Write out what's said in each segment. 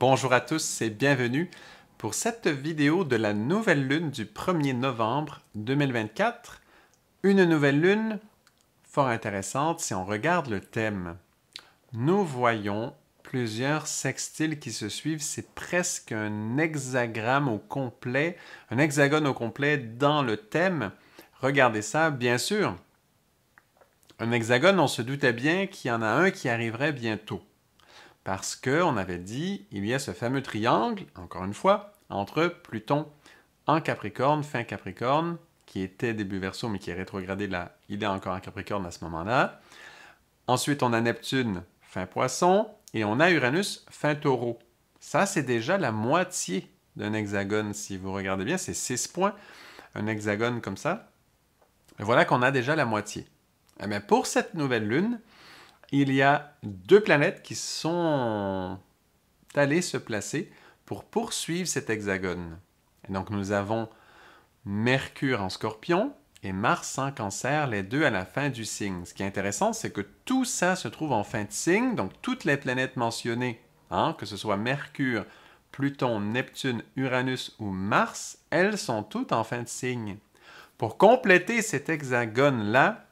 Bonjour à tous et bienvenue pour cette vidéo de la nouvelle lune du 1er novembre 2024. Une nouvelle lune fort intéressante si on regarde le thème. Nous voyons plusieurs sextiles qui se suivent, c'est presque un hexagramme au complet, un hexagone au complet dans le thème. Regardez ça, bien sûr. Un hexagone, on se doutait bien qu'il y en a un qui arriverait bientôt parce qu'on avait dit il y a ce fameux triangle, encore une fois, entre Pluton en Capricorne, fin Capricorne, qui était début verso, mais qui est rétrogradé là, il est encore en Capricorne à ce moment-là. Ensuite, on a Neptune, fin Poisson, et on a Uranus, fin Taureau. Ça, c'est déjà la moitié d'un hexagone, si vous regardez bien, c'est six points, un hexagone comme ça. Et voilà qu'on a déjà la moitié. Eh bien, pour cette nouvelle lune, il y a deux planètes qui sont allées se placer pour poursuivre cet hexagone. donc nous avons Mercure en scorpion et Mars en cancer, les deux à la fin du signe. Ce qui est intéressant, c'est que tout ça se trouve en fin de signe, donc toutes les planètes mentionnées, hein, que ce soit Mercure, Pluton, Neptune, Uranus ou Mars, elles sont toutes en fin de signe. Pour compléter cet hexagone-là,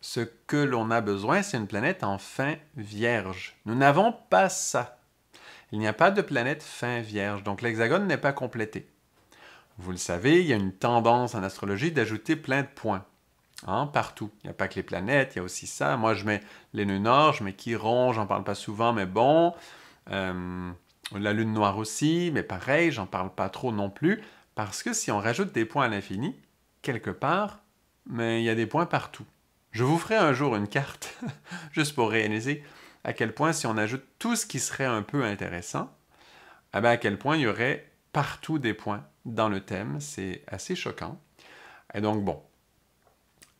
ce que l'on a besoin, c'est une planète en fin vierge. Nous n'avons pas ça. Il n'y a pas de planète fin vierge, donc l'hexagone n'est pas complété. Vous le savez, il y a une tendance en astrologie d'ajouter plein de points. Hein, partout. Il n'y a pas que les planètes, il y a aussi ça. Moi, je mets les nœuds nord, je mets Chiron, j'en parle pas souvent, mais bon. Euh, la lune noire aussi, mais pareil, j'en parle pas trop non plus. Parce que si on rajoute des points à l'infini, quelque part, mais il y a des points partout. Je vous ferai un jour une carte, juste pour réaliser à quel point si on ajoute tout ce qui serait un peu intéressant, eh ben, à quel point il y aurait partout des points dans le thème. C'est assez choquant. Et donc, bon,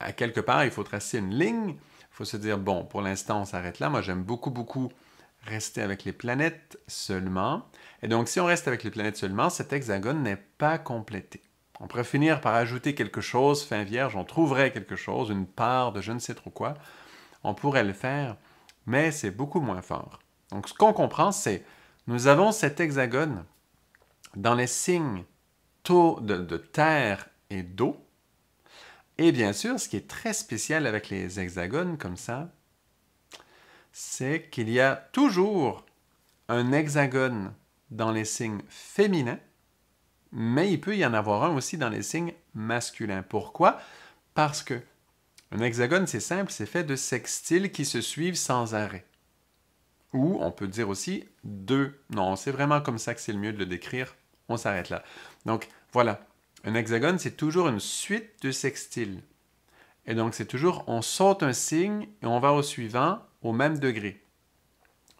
à quelque part, il faut tracer une ligne. Il faut se dire, bon, pour l'instant, on s'arrête là. Moi, j'aime beaucoup, beaucoup rester avec les planètes seulement. Et donc, si on reste avec les planètes seulement, cet hexagone n'est pas complété. On pourrait finir par ajouter quelque chose, fin vierge, on trouverait quelque chose, une part de je ne sais trop quoi. On pourrait le faire, mais c'est beaucoup moins fort. Donc ce qu'on comprend, c'est nous avons cet hexagone dans les signes de terre et d'eau. Et bien sûr, ce qui est très spécial avec les hexagones comme ça, c'est qu'il y a toujours un hexagone dans les signes féminins mais il peut y en avoir un aussi dans les signes masculins. Pourquoi? Parce que un hexagone, c'est simple, c'est fait de sextiles qui se suivent sans arrêt. Ou on peut dire aussi deux. Non, c'est vraiment comme ça que c'est le mieux de le décrire. On s'arrête là. Donc voilà, un hexagone, c'est toujours une suite de sextiles. Et donc c'est toujours, on saute un signe et on va au suivant au même degré.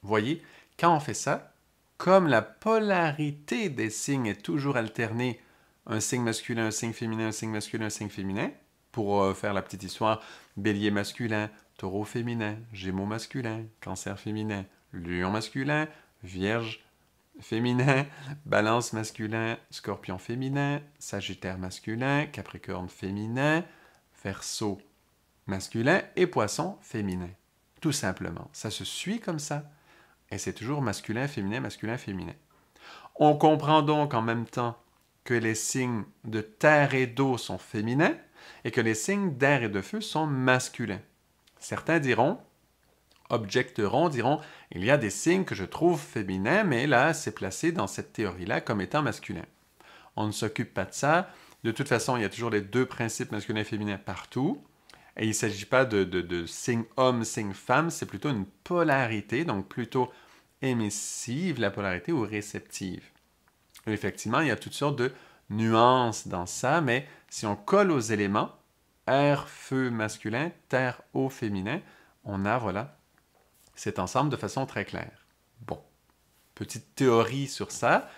Voyez, quand on fait ça, comme la polarité des signes est toujours alternée, un signe masculin, un signe féminin, un signe masculin, un signe féminin, pour euh, faire la petite histoire, bélier masculin, taureau féminin, gémeaux masculin, cancer féminin, lion masculin, vierge féminin, balance masculin, scorpion féminin, sagittaire masculin, capricorne féminin, verso masculin et poisson féminin. Tout simplement, ça se suit comme ça. Et c'est toujours masculin, féminin, masculin, féminin. On comprend donc en même temps que les signes de terre et d'eau sont féminins et que les signes d'air et de feu sont masculins. Certains diront, objecteront, diront, il y a des signes que je trouve féminins, mais là, c'est placé dans cette théorie-là comme étant masculin. On ne s'occupe pas de ça. De toute façon, il y a toujours les deux principes masculin et féminin partout. Et il ne s'agit pas de, signes hommes, signes homme, femme, c'est plutôt une polarité, donc plutôt émissive, la polarité ou réceptive. effectivement, il y a toutes sortes de nuances dans ça, mais si on colle aux éléments, air, feu masculin, terre, eau féminin, on a, voilà, cet ensemble de façon très claire. Bon, petite théorie sur ça.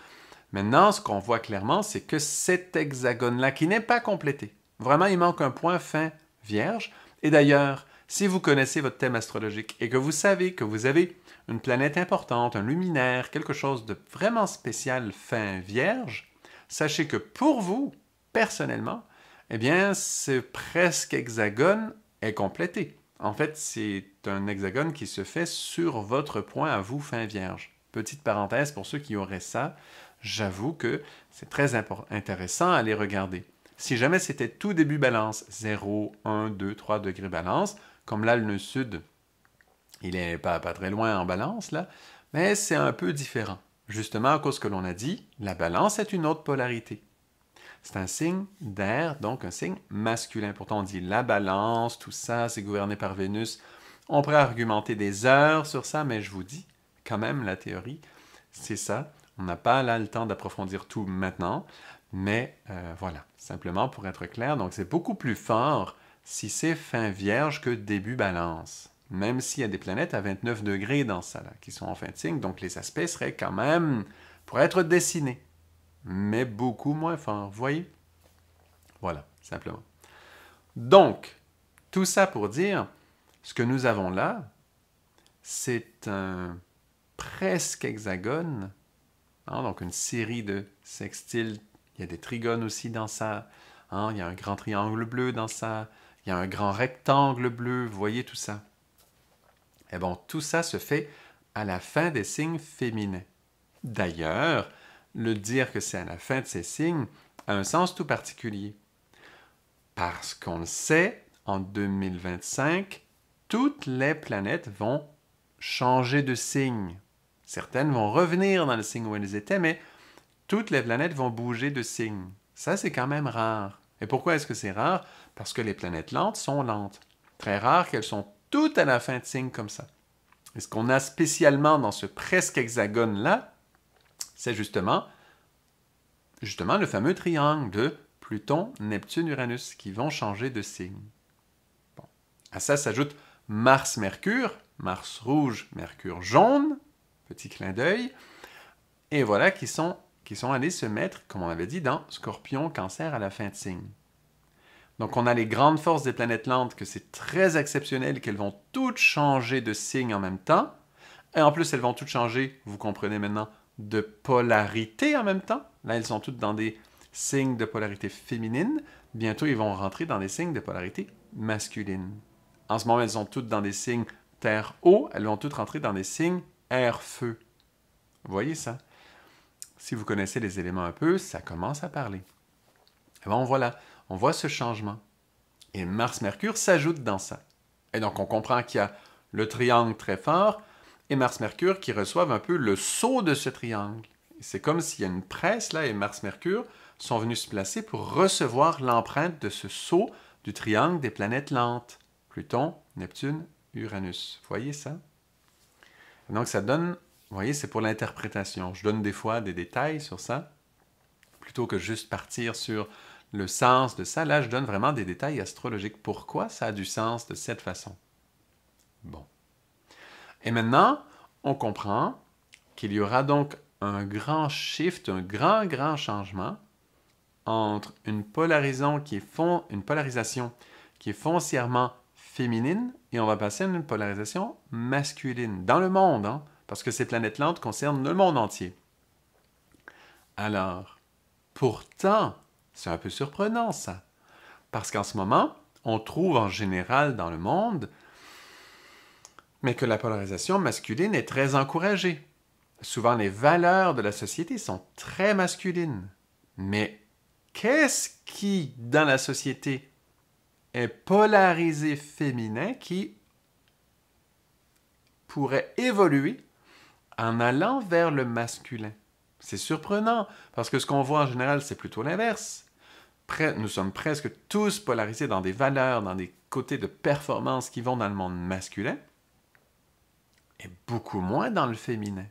Maintenant, ce qu'on voit clairement, c'est que cet hexagone-là, qui n'est pas complété, vraiment, il manque un point fin vierge. Et d'ailleurs, si vous connaissez votre thème astrologique et que vous savez que vous avez une planète importante, un luminaire, quelque chose de vraiment spécial fin vierge, sachez que pour vous, personnellement, eh bien, ce presque hexagone est complété. En fait, c'est un hexagone qui se fait sur votre point à vous, fin vierge. Petite parenthèse pour ceux qui auraient ça, j'avoue que c'est très intéressant à aller regarder. Si jamais c'était tout début balance, 0, 1, 2, 3 degrés balance, comme là le sud il n'est pas, pas très loin en balance, là, mais c'est un peu différent. Justement, à cause que l'on a dit, la balance est une autre polarité. C'est un signe d'air, donc un signe masculin. Pourtant, on dit la balance, tout ça, c'est gouverné par Vénus. On pourrait argumenter des heures sur ça, mais je vous dis, quand même, la théorie, c'est ça. On n'a pas là le temps d'approfondir tout maintenant, mais euh, voilà, simplement pour être clair, donc c'est beaucoup plus fort si c'est fin vierge que début balance même s'il y a des planètes à 29 degrés dans ça, qui sont en fin de signe, donc les aspects seraient quand même pour être dessinés, mais beaucoup moins forts, vous voyez Voilà, simplement. Donc, tout ça pour dire, ce que nous avons là, c'est un presque hexagone, hein, donc une série de sextiles. Il y a des trigones aussi dans ça. Hein, il y a un grand triangle bleu dans ça. Il y a un grand rectangle bleu. Vous voyez tout ça. Et eh bien, tout ça se fait à la fin des signes féminins. D'ailleurs, le dire que c'est à la fin de ces signes a un sens tout particulier. Parce qu'on le sait, en 2025, toutes les planètes vont changer de signe. Certaines vont revenir dans le signe où elles étaient, mais toutes les planètes vont bouger de signe. Ça, c'est quand même rare. Et pourquoi est-ce que c'est rare Parce que les planètes lentes sont lentes. Très rare qu'elles sont tout à la fin de signe comme ça. Et ce qu'on a spécialement dans ce presque hexagone-là, c'est justement, justement le fameux triangle de Pluton, Neptune, Uranus, qui vont changer de signe. Bon. À ça s'ajoute Mars, Mercure, Mars rouge, Mercure jaune, petit clin d'œil, et voilà qui sont, qui sont allés se mettre, comme on avait dit, dans Scorpion, Cancer à la fin de signe. Donc on a les grandes forces des planètes lentes que c'est très exceptionnel qu'elles vont toutes changer de signe en même temps. Et en plus, elles vont toutes changer, vous comprenez maintenant, de polarité en même temps. Là, elles sont toutes dans des signes de polarité féminine. Bientôt, ils vont rentrer dans des signes de polarité masculine. En ce moment, elles sont toutes dans des signes terre-eau. Elles vont toutes rentrer dans des signes air-feu. Vous voyez ça? Si vous connaissez les éléments un peu, ça commence à parler. Bon, voilà on voit ce changement. Et Mars-Mercure s'ajoute dans ça. Et donc on comprend qu'il y a le triangle très fort et Mars-Mercure qui reçoivent un peu le saut de ce triangle. C'est comme s'il y a une presse là et Mars-Mercure sont venus se placer pour recevoir l'empreinte de ce saut du triangle des planètes lentes. Pluton, Neptune, Uranus. Vous voyez ça? Donc ça donne, vous voyez, c'est pour l'interprétation. Je donne des fois des détails sur ça, plutôt que juste partir sur le sens de ça. Là, je donne vraiment des détails astrologiques. Pourquoi ça a du sens de cette façon Bon. Et maintenant, on comprend qu'il y aura donc un grand shift, un grand, grand changement entre une, polarisation qui est, fond, une polarisation qui est foncièrement féminine et on va passer à une polarisation masculine dans le monde, hein, parce que ces planètes lentes concernent le monde entier. Alors, pourtant, c'est un peu surprenant ça. Parce qu'en ce moment, on trouve en général dans le monde, mais que la polarisation masculine est très encouragée. Souvent les valeurs de la société sont très masculines. Mais qu'est-ce qui, dans la société, est polarisé féminin qui pourrait évoluer en allant vers le masculin. C'est surprenant, parce que ce qu'on voit en général, c'est plutôt l'inverse nous sommes presque tous polarisés dans des valeurs, dans des côtés de performance qui vont dans le monde masculin, et beaucoup moins dans le féminin.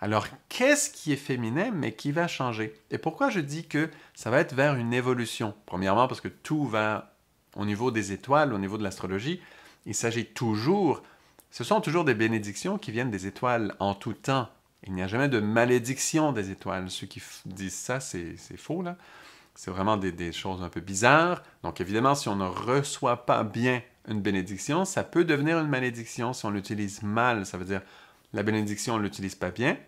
Alors, qu'est-ce qui est féminin, mais qui va changer Et pourquoi je dis que ça va être vers une évolution Premièrement, parce que tout va au niveau des étoiles, au niveau de l'astrologie, il s'agit toujours, ce sont toujours des bénédictions qui viennent des étoiles en tout temps. Il n'y a jamais de malédiction des étoiles. Ceux qui disent ça, c'est faux, là. C'est vraiment des, choses un peu bizarres. Donc évidemment, si on ne reçoit pas bien une bénédiction, ça peut devenir une malédiction si on l'utilise mal. Ça veut dire, la bénédiction, on ne l'utilise pas bien,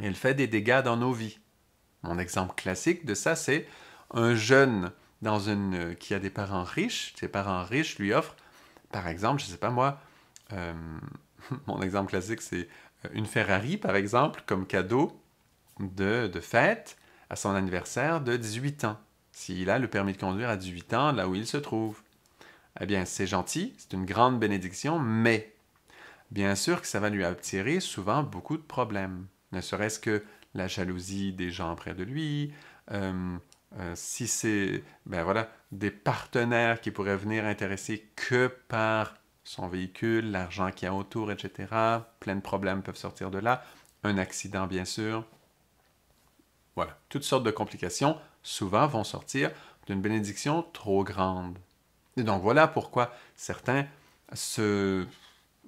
et elle fait des dégâts dans nos vies. Mon exemple classique de ça, c'est un jeune dans euh, qui a des parents riches. Ses parents riches lui offrent, par exemple, je ne sais pas moi, euh, mon exemple classique, c'est euh, une Ferrari, par exemple, comme cadeau de, de fête à son anniversaire de 18 ans, s'il a le permis de conduire à 18 ans là où il se trouve. Eh bien, c'est gentil, c'est une grande bénédiction, mais bien sûr que ça va lui attirer souvent beaucoup de problèmes, ne serait-ce que la jalousie des gens près de lui, euh, euh, si c'est ben voilà, des partenaires qui pourraient venir intéresser que par son véhicule, l'argent qu'il y a autour, etc. Plein de problèmes peuvent sortir de là. Un accident, bien sûr. Voilà, toutes sortes de complications souvent vont sortir d'une bénédiction trop grande. Et donc voilà pourquoi certains se...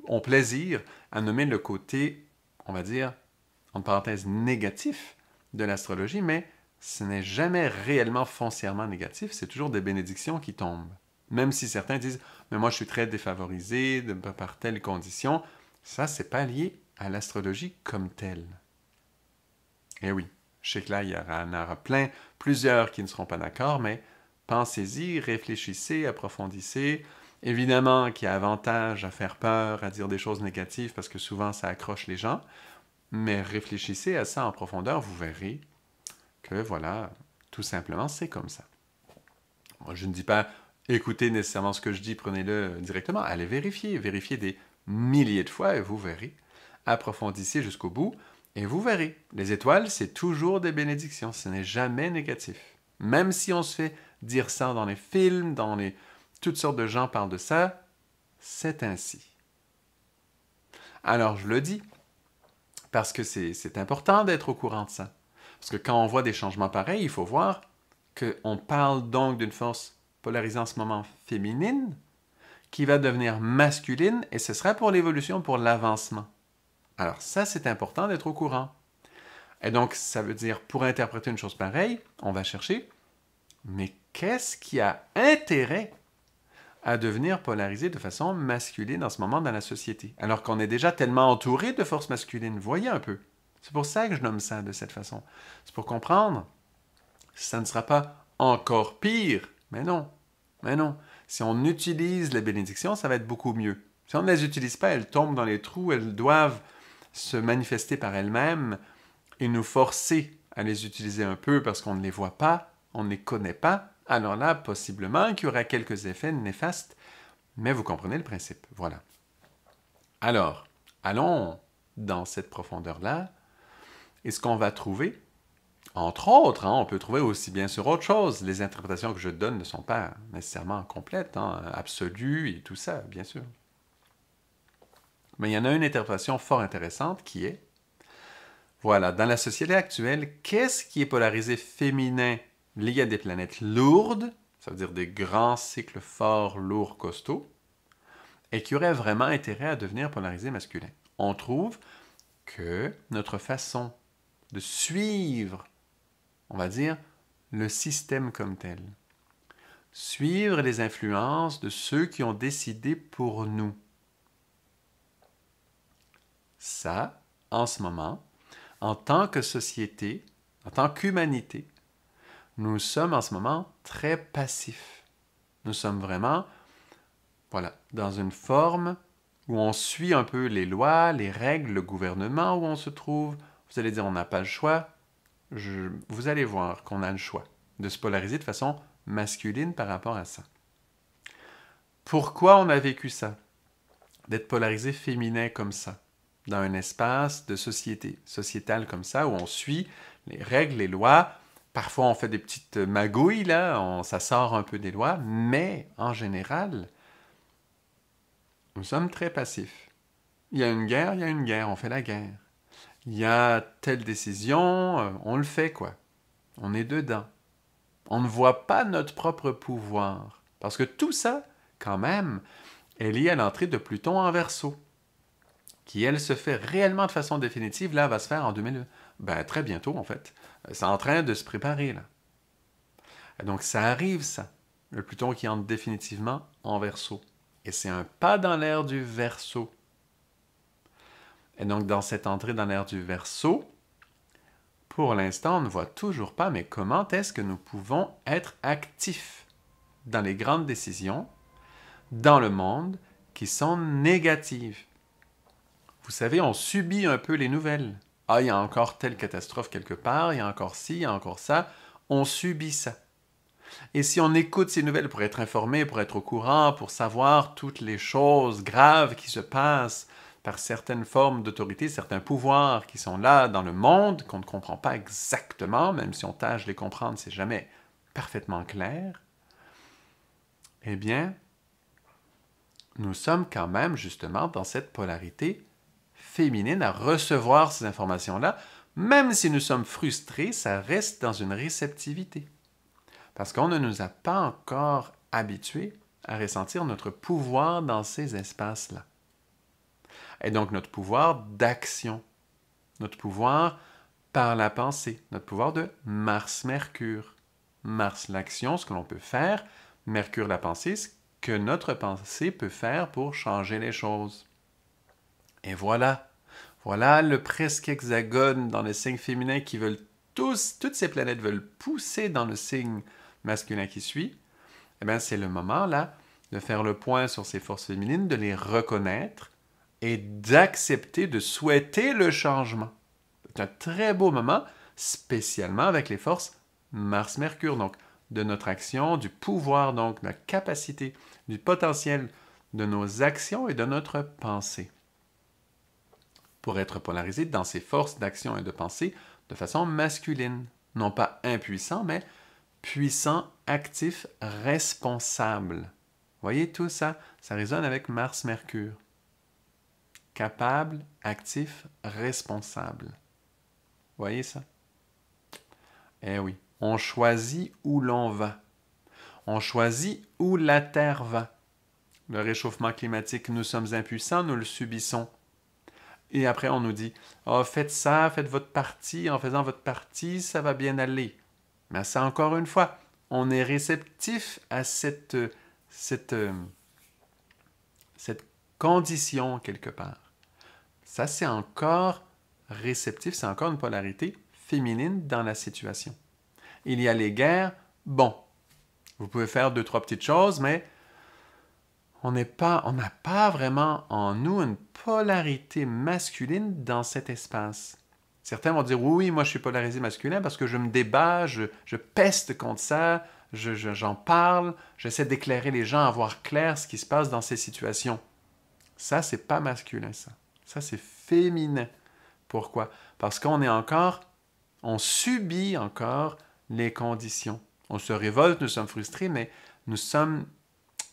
ont plaisir à nommer le côté, on va dire, en parenthèse, négatif de l'astrologie, mais ce n'est jamais réellement foncièrement négatif, c'est toujours des bénédictions qui tombent. Même si certains disent Mais moi, je suis très défavorisé par telle condition, ça, c'est pas lié à l'astrologie comme telle. Eh oui. Je sais que là, il y en aura plein, plusieurs qui ne seront pas d'accord, mais pensez-y, réfléchissez, approfondissez. Évidemment qu'il y a avantage à faire peur, à dire des choses négatives, parce que souvent ça accroche les gens, mais réfléchissez à ça en profondeur, vous verrez que voilà, tout simplement, c'est comme ça. je ne dis pas écoutez nécessairement ce que je dis, prenez-le directement, allez vérifier, vérifiez des milliers de fois et vous verrez. Approfondissez jusqu'au bout. Et vous verrez, les étoiles, c'est toujours des bénédictions, ce n'est jamais négatif. Même si on se fait dire ça dans les films, dans les... Toutes sortes de gens parlent de ça, c'est ainsi. Alors je le dis, parce que c'est important d'être au courant de ça. Parce que quand on voit des changements pareils, il faut voir qu'on parle donc d'une force polarisée en ce moment féminine qui va devenir masculine, et ce sera pour l'évolution, pour l'avancement. Alors ça, c'est important d'être au courant. Et donc, ça veut dire, pour interpréter une chose pareille, on va chercher, mais qu'est-ce qui a intérêt à devenir polarisé de façon masculine en ce moment dans la société, alors qu'on est déjà tellement entouré de forces masculines, voyez un peu. C'est pour ça que je nomme ça de cette façon. C'est pour comprendre. Ça ne sera pas encore pire, mais non, mais non. Si on utilise les bénédictions, ça va être beaucoup mieux. Si on ne les utilise pas, elles tombent dans les trous, elles doivent se manifester par elles-mêmes et nous forcer à les utiliser un peu parce qu'on ne les voit pas, on ne les connaît pas, alors là, possiblement qu'il y aura quelques effets néfastes, mais vous comprenez le principe. Voilà. Alors, allons dans cette profondeur-là, et ce qu'on va trouver, entre autres, hein, on peut trouver aussi bien sûr autre chose. Les interprétations que je donne ne sont pas nécessairement complètes, hein, absolues et tout ça, bien sûr. Mais il y en a une interprétation fort intéressante qui est, voilà, dans la société actuelle, qu'est-ce qui est polarisé féminin lié à des planètes lourdes, ça veut dire des grands cycles forts, lourds, costauds, et qui aurait vraiment intérêt à devenir polarisé masculin On trouve que notre façon de suivre, on va dire, le système comme tel, suivre les influences de ceux qui ont décidé pour nous, ça, en ce moment, en tant que société, en tant qu'humanité, nous sommes en ce moment très passifs. Nous sommes vraiment, voilà, dans une forme où on suit un peu les lois, les règles, le gouvernement où on se trouve. Vous allez dire, on n'a pas le choix. vous allez voir qu'on a le choix de se polariser de façon masculine par rapport à ça. Pourquoi on a vécu ça D'être polarisé féminin comme ça dans un espace de société, sociétale comme ça, où on suit les règles, les lois. Parfois, on fait des petites magouilles, là, on, ça sort un peu des lois, mais en général, nous sommes très passifs. Il y a une guerre, il y a une guerre, on fait la guerre. Il y a telle décision, euh, on le fait, quoi. On est dedans. On ne voit pas notre propre pouvoir. Parce que tout ça, quand même, est lié à l'entrée de Pluton en verso qui, elle, se fait réellement de façon définitive, là, va se faire en 2000, ben, très bientôt, en fait. C'est en train de se préparer, là. Donc, ça arrive, ça. Le Pluton qui entre définitivement en verso. Et c'est un pas dans l'ère du verso. Et donc, dans cette entrée dans l'air du verso, pour l'instant, on ne voit toujours pas, mais comment est-ce que nous pouvons être actifs dans les grandes décisions, dans le monde, qui sont négatives vous savez, on subit un peu les nouvelles. Ah, il y a encore telle catastrophe quelque part, il y a encore ci, il y a encore ça. On subit ça. Et si on écoute ces nouvelles pour être informé, pour être au courant, pour savoir toutes les choses graves qui se passent par certaines formes d'autorité, certains pouvoirs qui sont là dans le monde, qu'on ne comprend pas exactement, même si on tâche de les comprendre, c'est jamais parfaitement clair, eh bien, nous sommes quand même justement dans cette polarité féminine à recevoir ces informations-là. Même si nous sommes frustrés, ça reste dans une réceptivité. Parce qu'on ne nous a pas encore habitués à ressentir notre pouvoir dans ces espaces-là. Et donc notre pouvoir d'action, notre pouvoir par la pensée, notre pouvoir de Mars-Mercure. Mars l'action, ce que l'on peut faire, Mercure la pensée, ce que notre pensée peut faire pour changer les choses. Et voilà, voilà, le presque hexagone dans les signes féminins qui veulent tous, toutes ces planètes veulent pousser dans le signe masculin qui suit. Eh bien, c'est le moment là de faire le point sur ces forces féminines, de les reconnaître et d'accepter, de souhaiter le changement. C'est un très beau moment, spécialement avec les forces Mars-Mercure, donc de notre action, du pouvoir, donc de la capacité, du potentiel de nos actions et de notre pensée pour être polarisé dans ses forces d'action et de pensée de façon masculine, non pas impuissant, mais puissant, actif, responsable. Voyez tout ça, ça résonne avec Mars-Mercure. Capable, actif, responsable. Voyez ça? Eh oui, on choisit où l'on va. On choisit où la Terre va. Le réchauffement climatique, nous sommes impuissants, nous le subissons. Et après, on nous dit oh, faites ça, faites votre partie, en faisant votre partie, ça va bien aller. Mais ça, encore une fois, on est réceptif à cette, euh, cette, euh, cette condition quelque part. Ça, c'est encore réceptif, c'est encore une polarité féminine dans la situation. Il y a les guerres, bon, vous pouvez faire deux, trois petites choses, mais on pas, on n'a pas vraiment en nous une polarité masculine dans cet espace. Certains vont dire oui, moi je suis polarisé masculin parce que je me débat, je, peste contre ça, j'en je, parle, j'essaie d'éclairer les gens à voir clair ce qui se passe dans ces situations. Ça, c'est pas masculin, ça. Ça, c'est féminin. Pourquoi? Parce qu'on est encore, on subit encore les conditions. On se révolte, nous sommes frustrés, mais nous sommes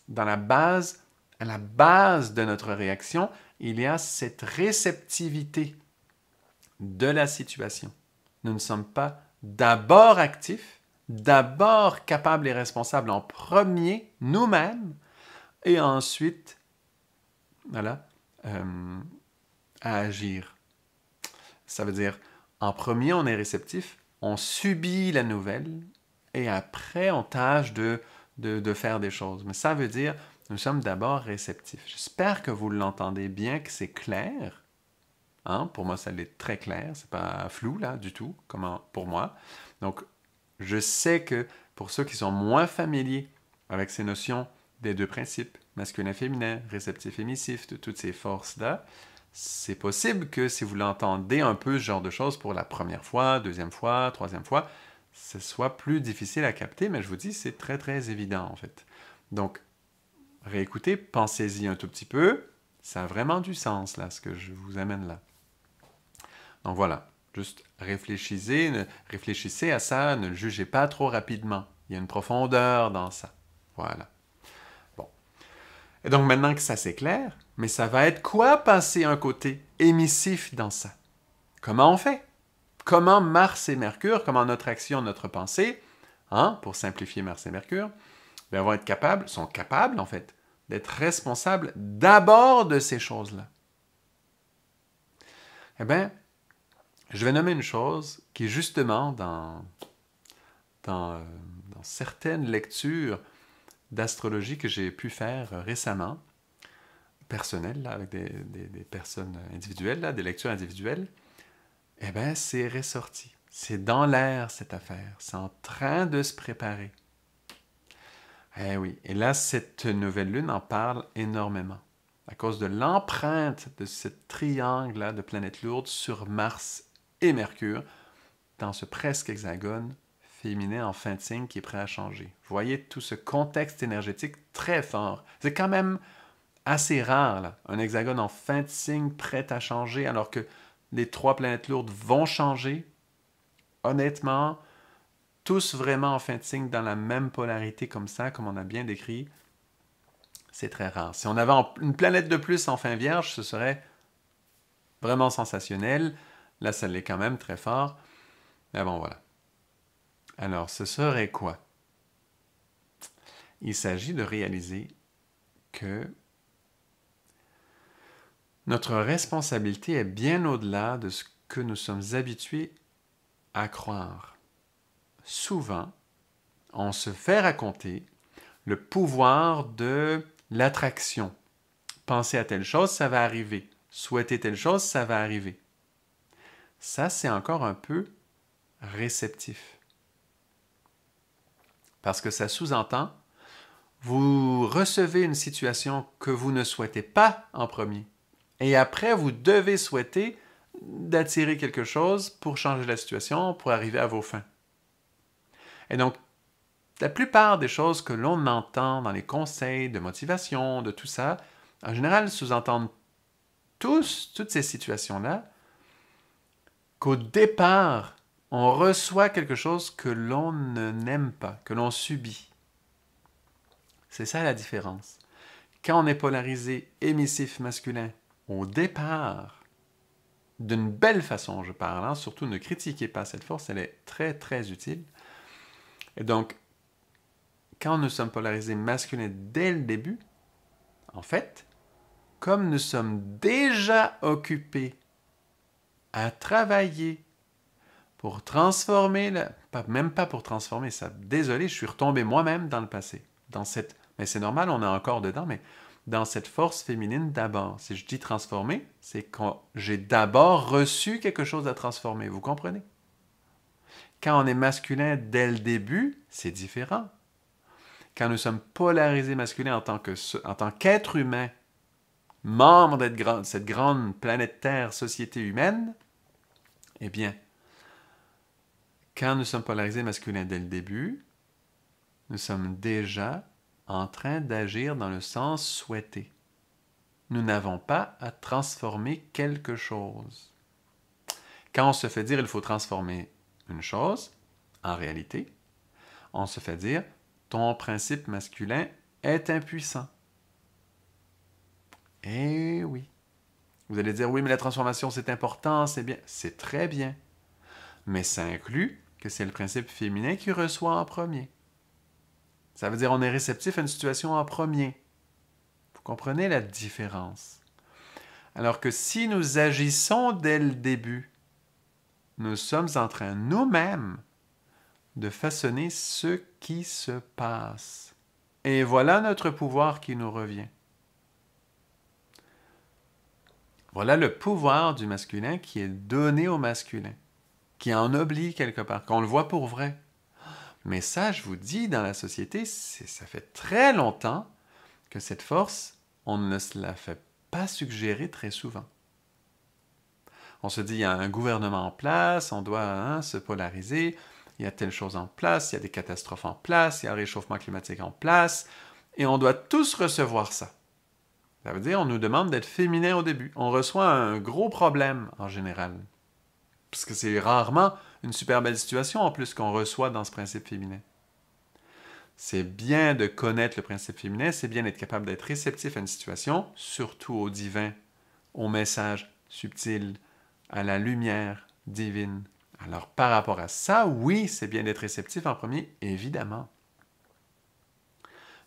dans la base, à la base de notre réaction, il y a cette réceptivité de la situation. Nous ne sommes pas d'abord actifs, d'abord capables et responsables en premier, nous-mêmes, et ensuite, voilà, euh, à agir. Ça veut dire, en premier, on est réceptif, on subit la nouvelle, et après, on tâche de de, faire des choses. Mais ça veut dire, nous sommes d'abord réceptifs. J'espère que vous l'entendez bien, que c'est clair. Hein? Pour moi, ça l'est très clair. C'est pas flou, là, du tout, comme pour moi. Donc, je sais que pour ceux qui sont moins familiers avec ces notions des deux principes, masculin féminin, réceptif émissif, de toutes ces forces-là, c'est possible que si vous l'entendez un peu ce genre de choses pour la première fois, deuxième fois, troisième fois, ce soit plus difficile à capter, mais je vous dis, c'est très très évident en fait. Donc, réécoutez, pensez-y un tout petit peu, ça a vraiment du sens là, ce que je vous amène là. Donc voilà, juste réfléchissez, réfléchissez à ça, ne jugez pas trop rapidement. Il y a une profondeur dans ça. Voilà. Bon. Et donc maintenant que ça c'est clair, mais ça va être quoi passer un côté émissif dans ça Comment on fait comment Mars et Mercure, comment notre action, notre pensée, hein, pour simplifier Mars et Mercure, ben, vont être capables, sont capables en fait, d'être responsables d'abord de ces choses-là. Eh bien, je vais nommer une chose qui justement dans, certaines lectures d'astrologie que j'ai pu faire récemment, personnelles, là, avec des, des personnes individuelles, là, des lectures individuelles, eh bien, c'est ressorti. C'est dans l'air, cette affaire. C'est en train de se préparer. Eh oui, et là, cette nouvelle lune en parle énormément à cause de l'empreinte de ce triangle là de planètes lourdes sur Mars et Mercure dans ce presque hexagone féminin en fin de signe qui est prêt à changer. Vous voyez tout ce contexte énergétique très fort. C'est quand même assez rare, là, un hexagone en fin de signe prêt à changer alors que les trois planètes lourdes vont changer. Honnêtement, tous vraiment en fin de signe dans la même polarité comme ça, comme on a bien décrit, c'est très rare. Si on avait une planète de plus en fin vierge, ce serait vraiment sensationnel. Là, ça l'est quand même très fort. Mais bon, voilà. Alors, ce serait quoi Il s'agit de réaliser que notre responsabilité est bien au-delà de ce que nous sommes habitués à croire. Souvent, on se fait raconter le pouvoir de l'attraction. Penser à telle chose, ça va arriver. Souhaiter telle chose, ça va arriver. Ça, c'est encore un peu réceptif. Parce que ça sous-entend, vous recevez une situation que vous ne souhaitez pas en premier et après, vous devez souhaiter d'attirer quelque chose pour changer la situation, pour arriver à vos fins. Et donc, la plupart des choses que l'on entend dans les conseils de motivation, de tout ça, en général sous-entendent tous, toutes ces situations-là, qu'au départ, on reçoit quelque chose que l'on n'aime pas, que l'on subit. C'est ça la différence. Quand on est polarisé émissif masculin, au départ, d'une belle façon, je parle, hein, surtout ne critiquez pas cette force, elle est très très utile. Et donc, quand nous sommes polarisés masculins dès le début, en fait, comme nous sommes déjà occupés à travailler pour transformer, même pas pour transformer ça, désolé, je suis retombé moi-même dans le passé, dans cette... Mais c'est normal, on est encore dedans, mais dans cette force féminine d'abord. Si je dis transformer, c'est quand j'ai d'abord reçu quelque chose à transformer, vous comprenez? Quand on est masculin dès le début, c'est différent. Quand nous sommes polarisés masculins en tant qu'être humain, membre de cette grande planète Terre, société humaine, eh bien, quand nous sommes polarisés masculins dès le début, nous sommes déjà en train d'agir dans le sens souhaité. Nous n'avons pas à transformer quelque chose. Quand on se fait dire il faut transformer une chose, en réalité, on se fait dire ton principe masculin est impuissant. Eh oui. Vous allez dire oui, mais la transformation c'est important, c'est bien, c'est très bien. Mais ça inclut que c'est le principe féminin qui reçoit en premier. Ça veut dire on est réceptif à une situation en premier. Vous comprenez la différence. Alors que si nous agissons dès le début, nous sommes en train nous-mêmes de façonner ce qui se passe. Et voilà notre pouvoir qui nous revient. Voilà le pouvoir du masculin qui est donné au masculin, qui en oblige quelque part, qu'on le voit pour vrai. Mais ça, je vous dis, dans la société, ça fait très longtemps que cette force, on ne se la fait pas suggérer très souvent. On se dit, il y a un gouvernement en place, on doit hein, se polariser, il y a telle chose en place, il y a des catastrophes en place, il y a un réchauffement climatique en place, et on doit tous recevoir ça. Ça veut dire, on nous demande d'être féminin au début. On reçoit un gros problème en général, parce que c'est rarement une super belle situation en plus qu'on reçoit dans ce principe féminin. C'est bien de connaître le principe féminin, c'est bien d'être capable d'être réceptif à une situation, surtout au divin, au message subtil, à la lumière divine. Alors par rapport à ça, oui, c'est bien d'être réceptif en premier, évidemment.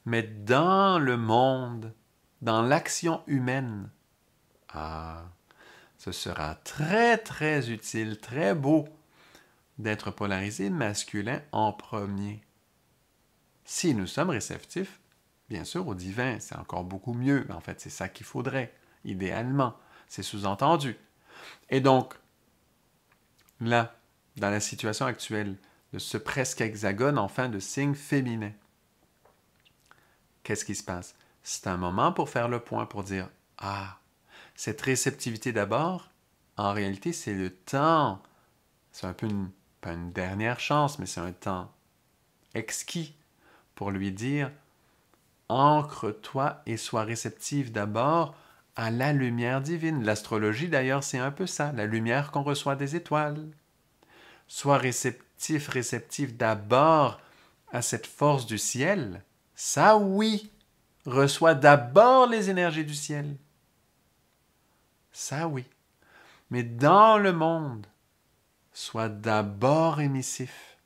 Mais dans le monde, dans l'action humaine, ah, ce sera très très utile, très beau d'être polarisé masculin en premier. Si nous sommes réceptifs, bien sûr, au divin, c'est encore beaucoup mieux. En fait, c'est ça qu'il faudrait, idéalement. C'est sous-entendu. Et donc, là, dans la situation actuelle de ce presque hexagone, fin de signe féminin, qu'est-ce qui se passe? C'est un moment pour faire le point, pour dire Ah, cette réceptivité d'abord, en réalité, c'est le temps. C'est un peu une pas une dernière chance, mais c'est un temps exquis pour lui dire ancre-toi et sois réceptif d'abord à la lumière divine. L'astrologie, d'ailleurs, c'est un peu ça, la lumière qu'on reçoit des étoiles. Sois réceptif, réceptif d'abord à cette force du ciel. Ça, oui, reçois d'abord les énergies du ciel. Ça, oui. Mais dans le monde, Sois d'abord émissif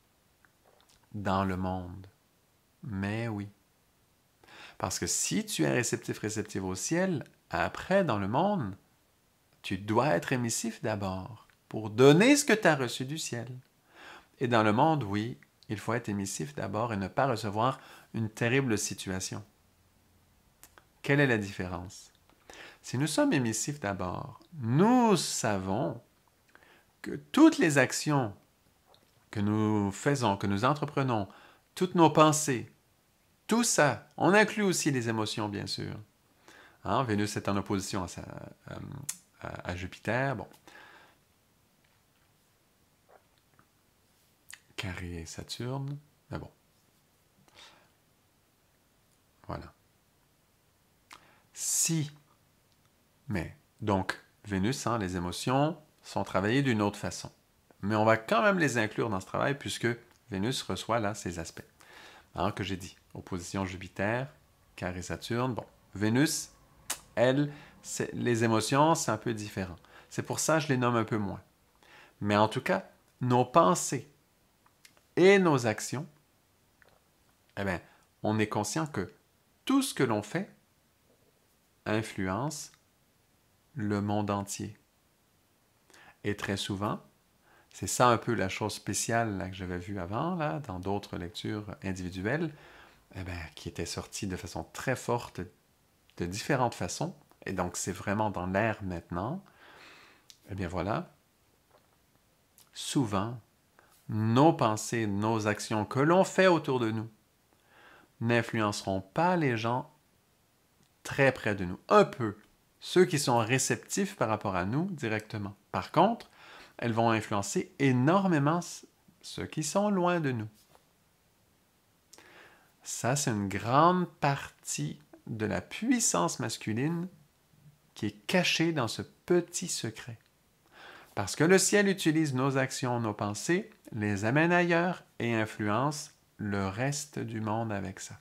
dans le monde. Mais oui. Parce que si tu es réceptif, réceptif au ciel, après, dans le monde, tu dois être émissif d'abord pour donner ce que tu as reçu du ciel. Et dans le monde, oui, il faut être émissif d'abord et ne pas recevoir une terrible situation. Quelle est la différence Si nous sommes émissifs d'abord, nous savons que toutes les actions que nous faisons, que nous entreprenons, toutes nos pensées, tout ça, on inclut aussi les émotions, bien sûr. Hein, Vénus est en opposition à, euh, Jupiter. Bon. Carré Saturne. Mais bon. Voilà. Si, mais, donc, Vénus, hein, les émotions, sont travaillés d'une autre façon. Mais on va quand même les inclure dans ce travail puisque Vénus reçoit là ces aspects. Alors que j'ai dit, opposition Jupiter, carré Saturne. Bon, Vénus, elle, les émotions, c'est un peu différent. C'est pour ça que je les nomme un peu moins. Mais en tout cas, nos pensées et nos actions, eh bien, on est conscient que tout ce que l'on fait influence le monde entier et très souvent. C'est ça un peu la chose spéciale que j'avais vue avant, là, dans d'autres lectures individuelles, eh ben, qui était sortie de façon très forte, de différentes façons. Et donc, c'est vraiment dans l'air maintenant. Eh bien voilà, souvent, nos pensées, nos actions que l'on fait autour de nous n'influenceront pas les gens très près de nous. Un peu, ceux qui sont réceptifs par rapport à nous directement. Par contre, elles vont influencer énormément ceux qui sont loin de nous. Ça, c'est une grande partie de la puissance masculine qui est cachée dans ce petit secret. Parce que le ciel utilise nos actions, nos pensées, les amène ailleurs et influence le reste du monde avec ça.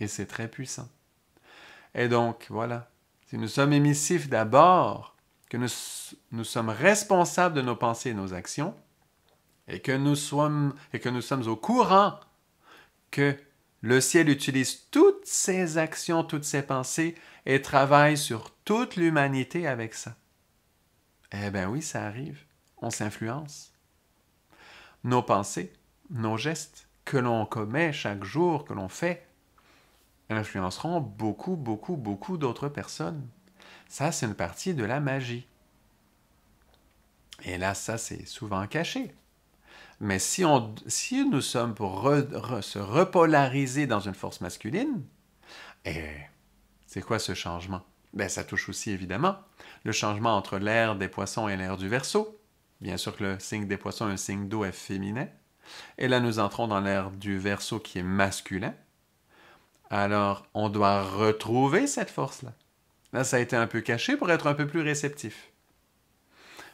Et c'est très puissant. Et donc, voilà, si nous sommes émissifs d'abord, que nous, sommes responsables de nos pensées et nos actions, et que, nous sommes, et que nous sommes au courant que le ciel utilise toutes ses actions, toutes ses pensées, et travaille sur toute l'humanité avec ça. Eh bien oui, ça arrive. On s'influence. Nos pensées, nos gestes que l'on commet chaque jour, que l'on fait, influenceront beaucoup, beaucoup, beaucoup d'autres personnes. Ça, c'est une partie de la magie. Et là, ça, c'est souvent caché. Mais si, nous sommes pour se repolariser dans une force masculine, et eh, c'est quoi ce changement ben, Ça touche aussi, évidemment, le changement entre l'air des poissons et l'air du verso. Bien sûr que le signe des poissons est un signe d'eau est féminin. Et là, nous entrons dans l'air du verso qui est masculin. Alors, on doit retrouver cette force-là. Là, ça a été un peu caché pour être un peu plus réceptif,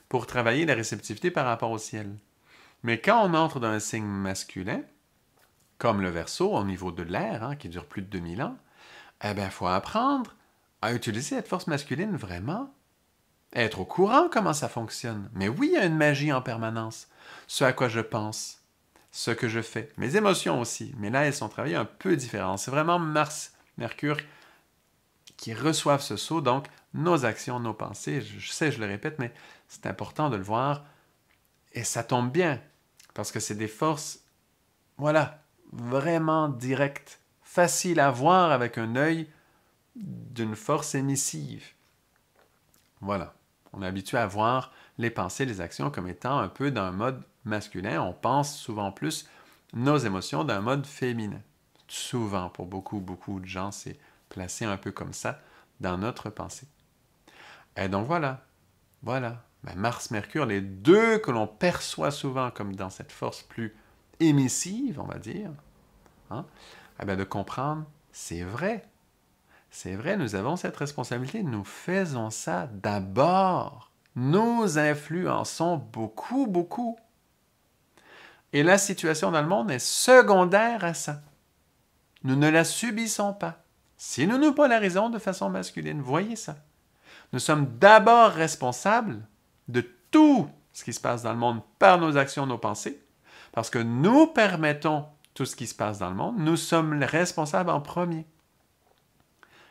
pour travailler la réceptivité par rapport au ciel. Mais quand on entre dans un signe masculin, comme le verso au niveau de l'air, hein, qui dure plus de 2000 ans, eh bien, il faut apprendre à utiliser cette force masculine vraiment, être au courant comment ça fonctionne. Mais oui, il y a une magie en permanence, ce à quoi je pense, ce que je fais. Mes émotions aussi, mais là, elles sont travaillées un peu différemment. C'est vraiment Mars, Mercure qui reçoivent ce saut, donc nos actions, nos pensées. Je sais, je le répète, mais c'est important de le voir. Et ça tombe bien, parce que c'est des forces, voilà, vraiment directes, faciles à voir avec un œil d'une force émissive. Voilà, on est habitué à voir les pensées, les actions comme étant un peu dans un mode masculin, on pense souvent plus nos émotions d'un mode féminin. Souvent, pour beaucoup, beaucoup de gens, c'est placé un peu comme ça dans notre pensée. Et donc voilà, voilà, ben, Mars, Mercure, les deux que l'on perçoit souvent comme dans cette force plus émissive, on va dire, hein, eh ben de comprendre, c'est vrai, c'est vrai, nous avons cette responsabilité, nous faisons ça d'abord. Nous influençons beaucoup, beaucoup et la situation dans le monde est secondaire à ça. Nous ne la subissons pas. Si nous nous raison de façon masculine, voyez ça. Nous sommes d'abord responsables de tout ce qui se passe dans le monde par nos actions, nos pensées, parce que nous permettons tout ce qui se passe dans le monde. Nous sommes responsables en premier.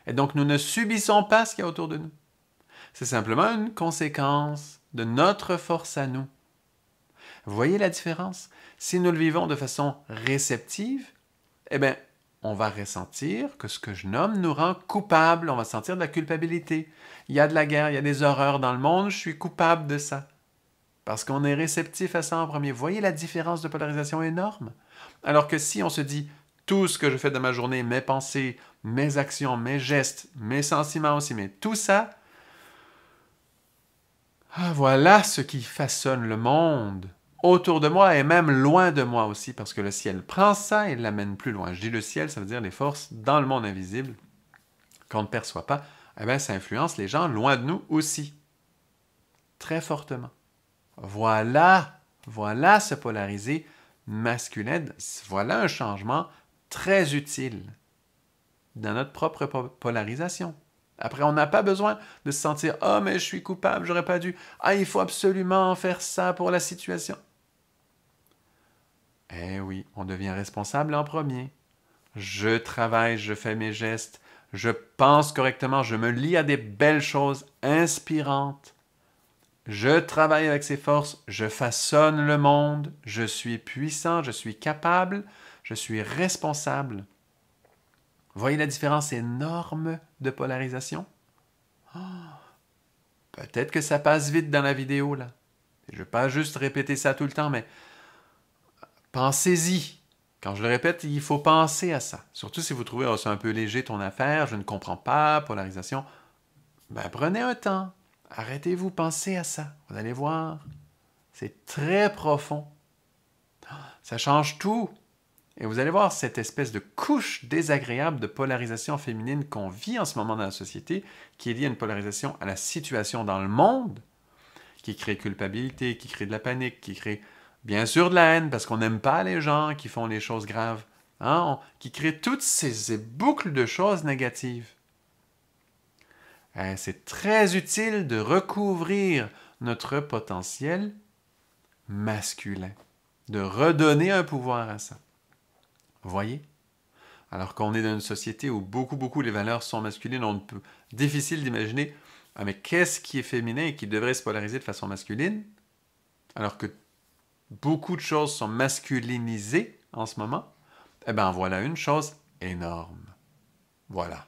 Et donc, nous ne subissons pas ce qu'il y a autour de nous. C'est simplement une conséquence de notre force à nous voyez la différence? Si nous le vivons de façon réceptive, eh bien, on va ressentir que ce que je nomme nous rend coupable, on va sentir de la culpabilité. Il y a de la guerre, il y a des horreurs dans le monde, je suis coupable de ça. Parce qu'on est réceptif à ça en premier. voyez la différence de polarisation énorme? Alors que si on se dit tout ce que je fais de ma journée, mes pensées, mes actions, mes gestes, mes sentiments aussi, mais tout ça, ah, voilà ce qui façonne le monde autour de moi et même loin de moi aussi, parce que le ciel prend ça et l'amène plus loin. Je dis le ciel, ça veut dire les forces dans le monde invisible qu'on ne perçoit pas. Eh bien, ça influence les gens loin de nous aussi, très fortement. Voilà, voilà ce polariser masculin, voilà un changement très utile dans notre propre polarisation. Après, on n'a pas besoin de se sentir Ah, mais je suis coupable, j'aurais pas dû. Ah, il faut absolument faire ça pour la situation. Eh oui, on devient responsable en premier. Je travaille, je fais mes gestes, je pense correctement, je me lie à des belles choses inspirantes. Je travaille avec ses forces, je façonne le monde, je suis puissant, je suis capable, je suis responsable. Voyez la différence énorme de polarisation ah, Peut-être que ça passe vite dans la vidéo là. Je ne vais pas juste répéter ça tout le temps, mais Pensez-y. Quand je le répète, il faut penser à ça. Surtout si vous trouvez que oh, c'est un peu léger ton affaire, je ne comprends pas, polarisation. Ben, prenez un temps. Arrêtez-vous, pensez à ça. Vous allez voir. C'est très profond. Ça change tout. Et vous allez voir cette espèce de couche désagréable de polarisation féminine qu'on vit en ce moment dans la société, qui est liée à une polarisation à la situation dans le monde, qui crée culpabilité, qui crée de la panique, qui crée Bien sûr de la haine, parce qu'on n'aime pas les gens qui font les choses graves, hein, qui créent toutes ces, boucles de choses négatives. Eh, c'est très utile de recouvrir notre potentiel masculin, de redonner un pouvoir à ça. Voyez Alors qu'on est dans une société où beaucoup, beaucoup les valeurs sont masculines, on ne peut difficile d'imaginer, ah, mais qu'est-ce qui est féminin et qui devrait se polariser de façon masculine Alors que beaucoup de choses sont masculinisées en ce moment, eh bien voilà une chose énorme. Voilà.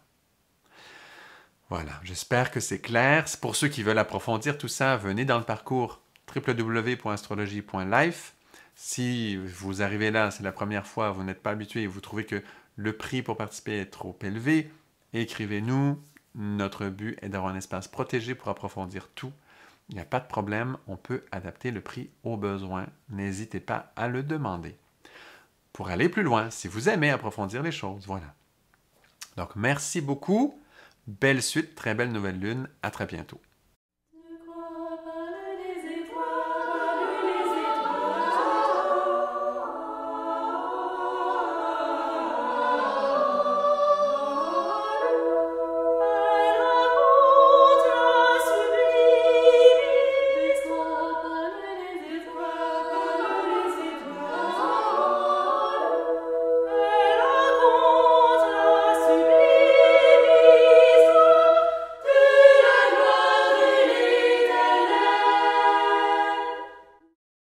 Voilà, j'espère que c'est clair. Pour ceux qui veulent approfondir tout ça, venez dans le parcours www.astrologie.life. Si vous arrivez là, c'est la première fois, vous n'êtes pas habitué et vous trouvez que le prix pour participer est trop élevé, écrivez-nous. Notre but est d'avoir un espace protégé pour approfondir tout il n'y a pas de problème, on peut adapter le prix aux besoins. N'hésitez pas à le demander. Pour aller plus loin, si vous aimez approfondir les choses, voilà. Donc merci beaucoup, belle suite, très belle nouvelle lune, à très bientôt.